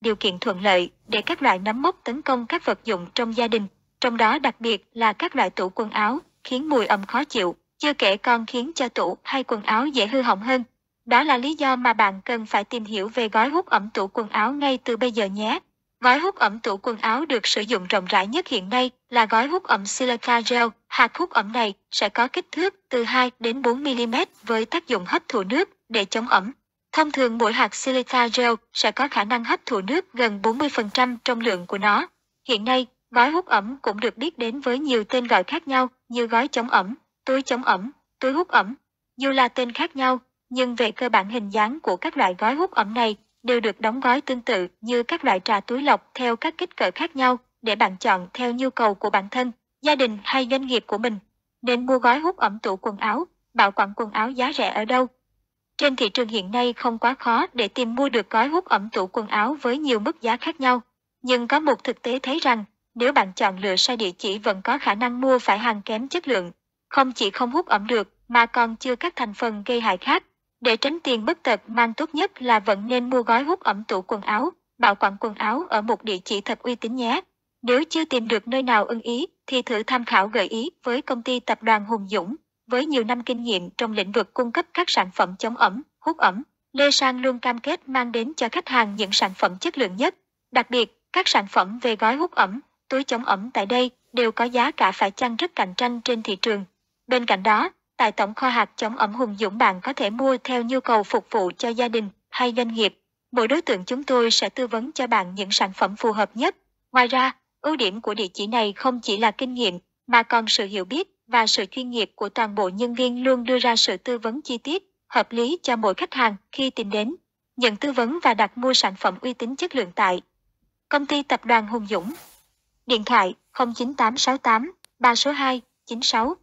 điều kiện thuận lợi để các loại nấm mốc tấn công các vật dụng trong gia đình, trong đó đặc biệt là các loại tủ quần áo, khiến mùi ẩm khó chịu, chưa kể còn khiến cho tủ hay quần áo dễ hư hỏng hơn. Đó là lý do mà bạn cần phải tìm hiểu về gói hút ẩm tủ quần áo ngay từ bây giờ nhé. Gói hút ẩm tủ quần áo được sử dụng rộng rãi nhất hiện nay là gói hút ẩm silica gel. Hạt hút ẩm này sẽ có kích thước từ 2 đến 4 mm với tác dụng hấp thụ nước để chống ẩm. Thông thường mỗi hạt silica gel sẽ có khả năng hấp thụ nước gần 40% trong lượng của nó. Hiện nay, gói hút ẩm cũng được biết đến với nhiều tên gọi khác nhau như gói chống ẩm, túi chống ẩm, túi hút ẩm. Dù là tên khác nhau, nhưng về cơ bản hình dáng của các loại gói hút ẩm này đều được đóng gói tương tự như các loại trà túi lọc theo các kích cỡ khác nhau để bạn chọn theo nhu cầu của bản thân, gia đình hay doanh nghiệp của mình. Nên mua gói hút ẩm tủ quần áo, bảo quản quần áo giá rẻ ở đâu trên thị trường hiện nay không quá khó để tìm mua được gói hút ẩm tủ quần áo với nhiều mức giá khác nhau. Nhưng có một thực tế thấy rằng, nếu bạn chọn lựa sai địa chỉ vẫn có khả năng mua phải hàng kém chất lượng. Không chỉ không hút ẩm được, mà còn chưa các thành phần gây hại khác. Để tránh tiền bất tật mang tốt nhất là vẫn nên mua gói hút ẩm tủ quần áo, bảo quản quần áo ở một địa chỉ thật uy tín nhé. Nếu chưa tìm được nơi nào ưng ý, thì thử tham khảo gợi ý với công ty tập đoàn Hùng Dũng. Với nhiều năm kinh nghiệm trong lĩnh vực cung cấp các sản phẩm chống ẩm, hút ẩm, Lê Sang luôn cam kết mang đến cho khách hàng những sản phẩm chất lượng nhất. Đặc biệt, các sản phẩm về gói hút ẩm, túi chống ẩm tại đây đều có giá cả phải chăng rất cạnh tranh trên thị trường. Bên cạnh đó, tại tổng kho hạt chống ẩm Hùng Dũng bạn có thể mua theo nhu cầu phục vụ cho gia đình hay doanh nghiệp. Mỗi đối tượng chúng tôi sẽ tư vấn cho bạn những sản phẩm phù hợp nhất. Ngoài ra, ưu điểm của địa chỉ này không chỉ là kinh nghiệm mà còn sự hiểu biết và sự chuyên nghiệp của toàn bộ nhân viên luôn đưa ra sự tư vấn chi tiết, hợp lý cho mỗi khách hàng khi tìm đến, nhận tư vấn và đặt mua sản phẩm uy tín chất lượng tại Công ty Tập đoàn Hùng Dũng. Điện thoại 09868 3 96.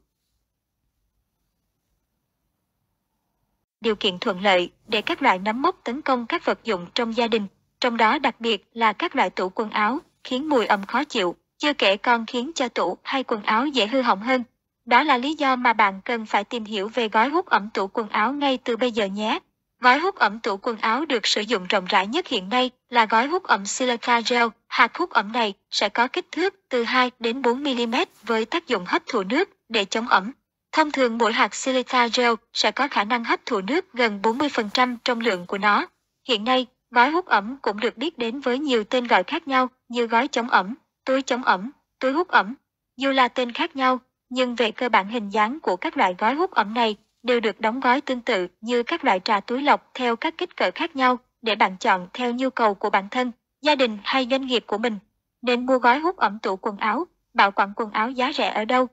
Điều kiện thuận lợi để các loại nấm mốc tấn công các vật dụng trong gia đình, trong đó đặc biệt là các loại tủ quần áo, khiến mùi ẩm khó chịu, chưa kể còn khiến cho tủ hay quần áo dễ hư hỏng hơn. Đó là lý do mà bạn cần phải tìm hiểu về gói hút ẩm tủ quần áo ngay từ bây giờ nhé. Gói hút ẩm tủ quần áo được sử dụng rộng rãi nhất hiện nay là gói hút ẩm silica gel. Hạt hút ẩm này sẽ có kích thước từ 2 đến 4 mm với tác dụng hấp thụ nước để chống ẩm. Thông thường mỗi hạt silica gel sẽ có khả năng hấp thụ nước gần 40% trong lượng của nó. Hiện nay, gói hút ẩm cũng được biết đến với nhiều tên gọi khác nhau như gói chống ẩm, túi chống ẩm, túi hút ẩm. Dù là tên khác nhau, nhưng về cơ bản hình dáng của các loại gói hút ẩm này đều được đóng gói tương tự như các loại trà túi lọc theo các kích cỡ khác nhau để bạn chọn theo nhu cầu của bản thân, gia đình hay doanh nghiệp của mình. Nên mua gói hút ẩm tủ quần áo, bảo quản quần áo giá rẻ ở đâu.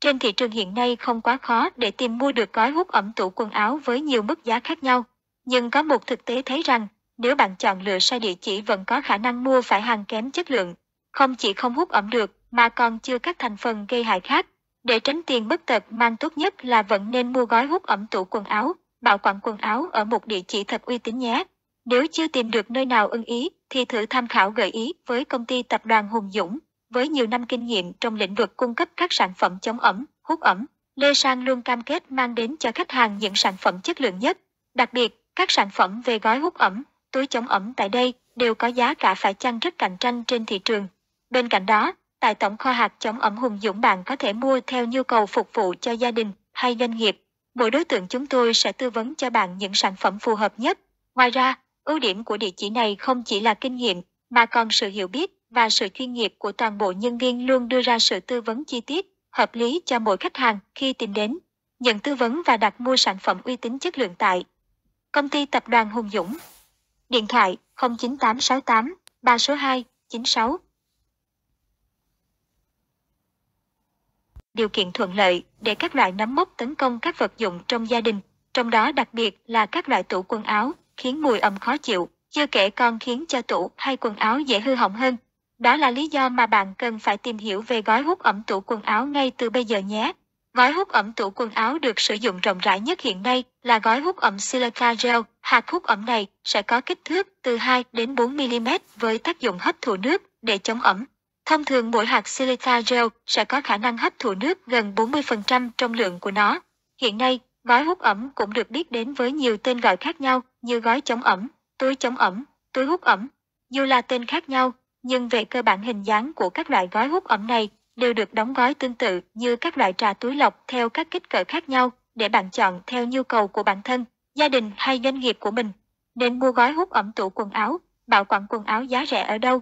Trên thị trường hiện nay không quá khó để tìm mua được gói hút ẩm tủ quần áo với nhiều mức giá khác nhau. Nhưng có một thực tế thấy rằng, nếu bạn chọn lựa sai địa chỉ vẫn có khả năng mua phải hàng kém chất lượng. Không chỉ không hút ẩm được, mà còn chưa các thành phần gây hại khác. Để tránh tiền bất tật mang tốt nhất là vẫn nên mua gói hút ẩm tủ quần áo, bảo quản quần áo ở một địa chỉ thật uy tín nhé. Nếu chưa tìm được nơi nào ưng ý thì thử tham khảo gợi ý với công ty tập đoàn Hùng Dũng. Với nhiều năm kinh nghiệm trong lĩnh vực cung cấp các sản phẩm chống ẩm, hút ẩm, Lê Sang luôn cam kết mang đến cho khách hàng những sản phẩm chất lượng nhất. Đặc biệt, các sản phẩm về gói hút ẩm, túi chống ẩm tại đây đều có giá cả phải chăng rất cạnh tranh trên thị trường. Bên cạnh đó, Tại tổng kho hạt chống ẩm Hùng Dũng bạn có thể mua theo nhu cầu phục vụ cho gia đình hay doanh nghiệp. Mỗi đối tượng chúng tôi sẽ tư vấn cho bạn những sản phẩm phù hợp nhất. Ngoài ra, ưu điểm của địa chỉ này không chỉ là kinh nghiệm, mà còn sự hiểu biết và sự chuyên nghiệp của toàn bộ nhân viên luôn đưa ra sự tư vấn chi tiết, hợp lý cho mỗi khách hàng khi tìm đến. Nhận tư vấn và đặt mua sản phẩm uy tín chất lượng tại Công ty Tập đoàn Hùng Dũng. Điện thoại 09868 3 số 2 96 điều kiện thuận lợi để các loại nấm mốc tấn công các vật dụng trong gia đình, trong đó đặc biệt là các loại tủ quần áo, khiến mùi ẩm khó chịu, chưa kể còn khiến cho tủ hay quần áo dễ hư hỏng hơn. Đó là lý do mà bạn cần phải tìm hiểu về gói hút ẩm tủ quần áo ngay từ bây giờ nhé. Gói hút ẩm tủ quần áo được sử dụng rộng rãi nhất hiện nay là gói hút ẩm silica gel. Hạt hút ẩm này sẽ có kích thước từ 2 đến 4 mm với tác dụng hấp thụ nước để chống ẩm. Thông thường mỗi hạt silica gel sẽ có khả năng hấp thụ nước gần 40% trong lượng của nó. Hiện nay, gói hút ẩm cũng được biết đến với nhiều tên gọi khác nhau như gói chống ẩm, túi chống ẩm, túi hút ẩm. Dù là tên khác nhau, nhưng về cơ bản hình dáng của các loại gói hút ẩm này đều được đóng gói tương tự như các loại trà túi lọc theo các kích cỡ khác nhau để bạn chọn theo nhu cầu của bản thân, gia đình hay doanh nghiệp của mình. Nên mua gói hút ẩm tủ quần áo, bảo quản quần áo giá rẻ ở đâu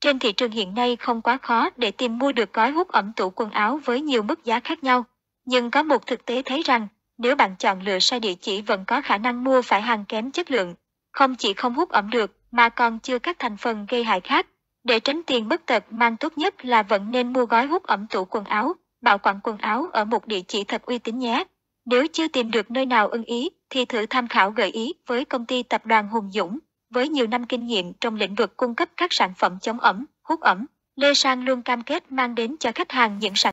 trên thị trường hiện nay không quá khó để tìm mua được gói hút ẩm tủ quần áo với nhiều mức giá khác nhau. Nhưng có một thực tế thấy rằng, nếu bạn chọn lựa sai địa chỉ vẫn có khả năng mua phải hàng kém chất lượng. Không chỉ không hút ẩm được, mà còn chưa các thành phần gây hại khác. Để tránh tiền bất tật mang tốt nhất là vẫn nên mua gói hút ẩm tủ quần áo, bảo quản quần áo ở một địa chỉ thật uy tín nhé. Nếu chưa tìm được nơi nào ưng ý, thì thử tham khảo gợi ý với công ty tập đoàn Hùng Dũng. Với nhiều năm kinh nghiệm trong lĩnh vực cung cấp các sản phẩm chống ẩm, hút ẩm, Lê Sang luôn cam kết mang đến cho khách hàng những sản